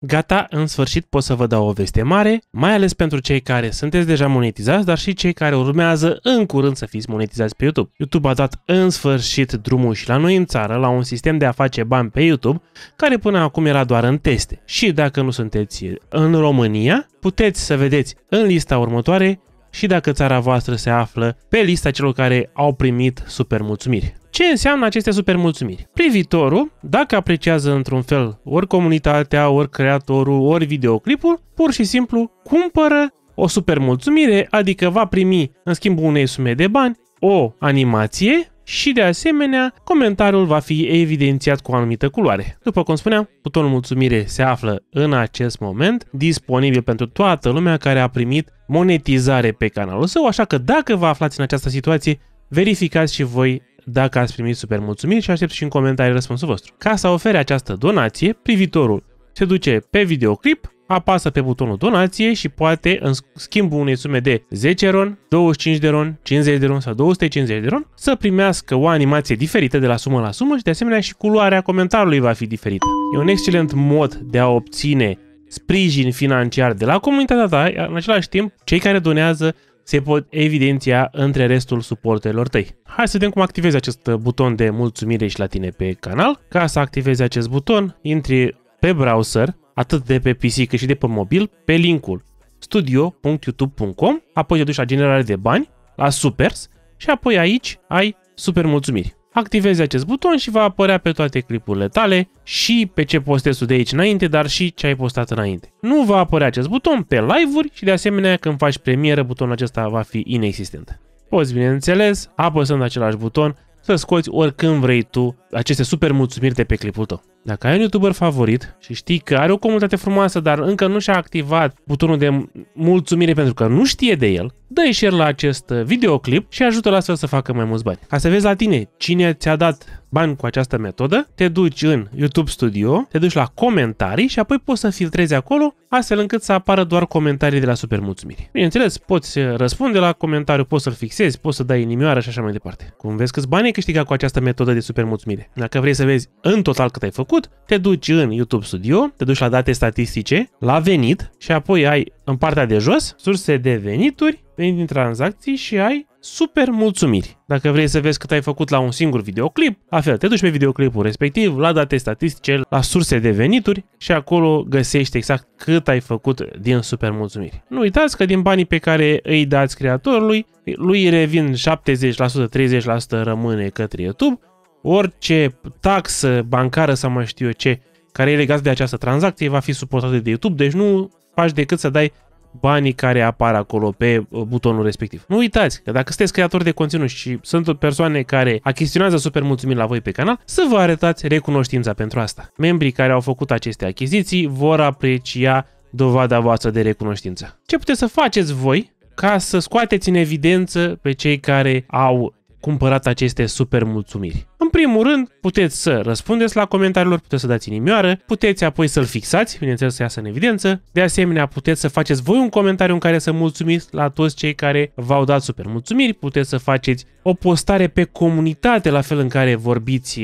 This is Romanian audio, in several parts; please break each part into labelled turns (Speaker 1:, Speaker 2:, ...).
Speaker 1: Gata, în sfârșit pot să vă dau o veste mare, mai ales pentru cei care sunteți deja monetizați, dar și cei care urmează în curând să fiți monetizați pe YouTube. YouTube a dat în sfârșit drumul și la noi în țară la un sistem de a face bani pe YouTube, care până acum era doar în teste. Și dacă nu sunteți în România, puteți să vedeți în lista următoare și dacă țara voastră se află pe lista celor care au primit super mulțumiri. Ce înseamnă aceste supermulțumiri? Privitorul, dacă apreciază într-un fel ori comunitatea, ori creatorul, ori videoclipul, pur și simplu cumpără o supermulțumire, adică va primi în schimbul unei sume de bani o animație și de asemenea comentariul va fi evidențiat cu o anumită culoare. După cum spuneam, butonul mulțumire se află în acest moment disponibil pentru toată lumea care a primit monetizare pe canalul său, așa că dacă vă aflați în această situație, verificați și voi dacă ați primit super mulțumiri și aștept și în comentarii răspunsul vostru. Ca să ofere această donație, privitorul se duce pe videoclip, apasă pe butonul donație și poate, în schimbul unei sume de 10 ron, 25 de ron, 50 de ron sau 250 de ron, să primească o animație diferită de la sumă la sumă și de asemenea și culoarea comentariului va fi diferită. E un excelent mod de a obține sprijin financiar de la comunitatea ta, în același timp, cei care donează se pot evidenția între restul suporterilor tăi. Hai să vedem cum activezi acest uh, buton de mulțumire și la tine pe canal. Ca să activezi acest buton, intri pe browser, atât de pe PC cât și de pe mobil, pe linkul studio.youtube.com, apoi te duci la generare de bani, la supers și apoi aici ai super mulțumiri activezi acest buton și va apărea pe toate clipurile tale și pe ce postezi de aici înainte, dar și ce ai postat înainte. Nu va apărea acest buton pe live-uri și de asemenea când faci premieră, butonul acesta va fi inexistent. Poți, bineînțeles, apăsând același buton, să scoți oricând vrei tu aceste super mulțumiri de pe clipul tău. Dacă ai un YouTuber favorit și știi că are o comunitate frumoasă, dar încă nu și-a activat butonul de mulțumire pentru că nu știe de el, dă share la acest uh, videoclip și ajută-l astfel să facă mai mulți bani. Ca să vezi la tine cine ți-a dat bani cu această metodă, te duci în YouTube Studio, te duci la comentarii și apoi poți să filtrezi acolo astfel încât să apară doar comentarii de la super mulțumiri. Bineînțeles, poți uh, răspunde la comentariu, poți să-l fixezi, poți să dai inimioară și așa mai departe. Cum vezi câți bani ai câștigat cu această metodă de super mulțumire. Dacă vrei să vezi în total cât ai făcut, făcut? Te duci în YouTube Studio, te duci la date statistice, la venit și apoi ai în partea de jos surse de venituri, venit din tranzacții și ai super mulțumiri. Dacă vrei să vezi cât ai făcut la un singur videoclip, la fel, te duci pe videoclipul respectiv, la date statistice, la surse de venituri și acolo găsești exact cât ai făcut din super mulțumiri. Nu uitați că din banii pe care îi dați creatorului, lui revin 70%, 30% rămâne către YouTube orice taxă bancară sau mai știu eu ce, care e legat de această tranzacție, va fi suportată de YouTube, deci nu faci decât să dai banii care apar acolo pe uh, butonul respectiv. Nu uitați că dacă sunteți creatori de conținut și sunt persoane care achiziționează super mulțumit la voi pe canal, să vă arătați recunoștința pentru asta. Membrii care au făcut aceste achiziții vor aprecia dovada voastră de recunoștință. Ce puteți să faceți voi ca să scoateți în evidență pe cei care au cumpărat aceste super mulțumiri? În primul rând, puteți să răspundeți la comentariilor, puteți să dați inimioară, puteți apoi să-l fixați, bineînțeles să iasă în evidență. De asemenea, puteți să faceți voi un comentariu în care să mulțumiți la toți cei care v-au dat super mulțumiri, puteți să faceți o postare pe comunitate, la fel în care vorbiți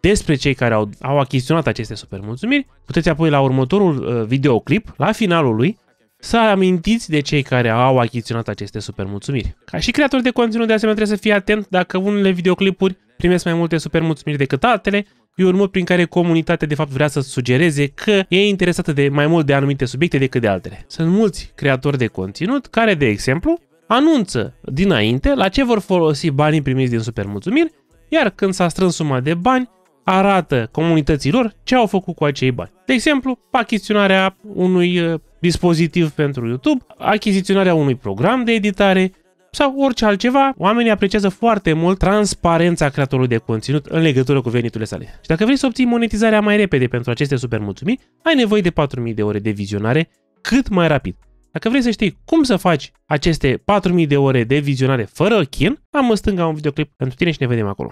Speaker 1: despre cei care au, au achiziționat aceste super mulțumiri. Puteți apoi la următorul uh, videoclip, la finalul lui, să amintiți de cei care au achiziționat aceste mulțumiri. Ca și creator de conținut, de asemenea, trebuie să fii atent dacă unele videoclipuri primesc mai multe mulțumiri decât altele, e un mod prin care comunitatea de fapt vrea să sugereze că e interesată de mai mult de anumite subiecte decât de altele. Sunt mulți creatori de conținut care, de exemplu, anunță dinainte la ce vor folosi banii primiți din mulțumiri, iar când s-a strâns suma de bani, arată comunităților ce au făcut cu acei bani. De exemplu, achiziționarea unui uh, dispozitiv pentru YouTube, achiziționarea unui program de editare sau orice altceva, oamenii apreciază foarte mult transparența creatorului de conținut în legătură cu veniturile sale. Și dacă vrei să obții monetizarea mai repede pentru aceste super mulțumiri, ai nevoie de 4000 de ore de vizionare cât mai rapid. Dacă vrei să știi cum să faci aceste 4000 de ore de vizionare fără chin, am în stânga un videoclip pentru tine și ne vedem acolo.